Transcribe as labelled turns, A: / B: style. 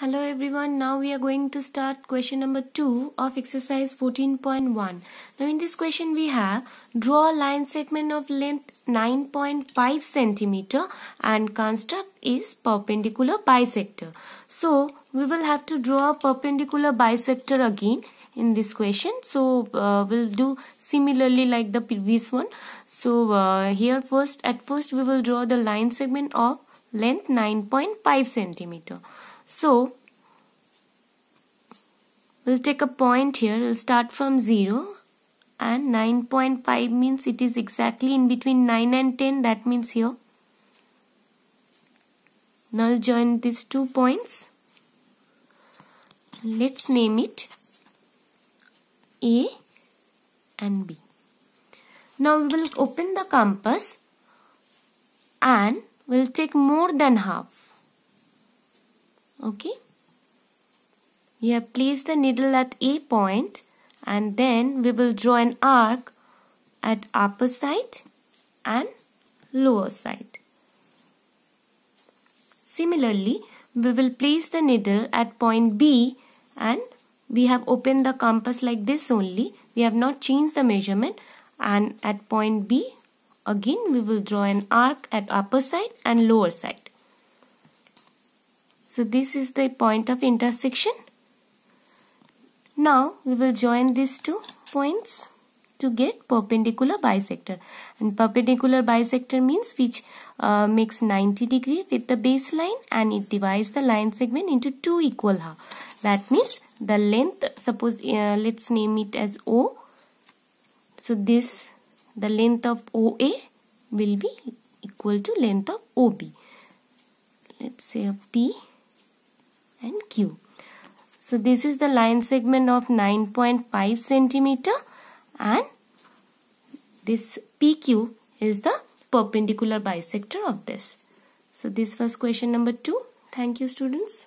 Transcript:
A: Hello everyone, now we are going to start question number 2 of exercise 14.1. Now in this question we have draw a line segment of length 9.5 centimeter and construct is perpendicular bisector. So we will have to draw a perpendicular bisector again in this question. So uh, we'll do similarly like the previous one. So uh, here first at first we will draw the line segment of length 9.5 centimeter. So, we'll take a point here. We'll start from 0 and 9.5 means it is exactly in between 9 and 10. That means here. Now I'll join these two points. Let's name it A and B. Now we will open the compass and we'll take more than half okay you have placed the needle at A point and then we will draw an arc at upper side and lower side. Similarly, we will place the needle at point B and we have opened the compass like this only. We have not changed the measurement and at point B again we will draw an arc at upper side and lower side. So this is the point of intersection. Now we will join these two points to get perpendicular bisector. And perpendicular bisector means which uh, makes 90 degree with the baseline and it divides the line segment into two equal half. That means the length, suppose uh, let's name it as O. So this, the length of OA will be equal to length of OB. Let's say P and Q. So this is the line segment of 9.5 centimeter and this PQ is the perpendicular bisector of this. So this was question number 2. Thank you students.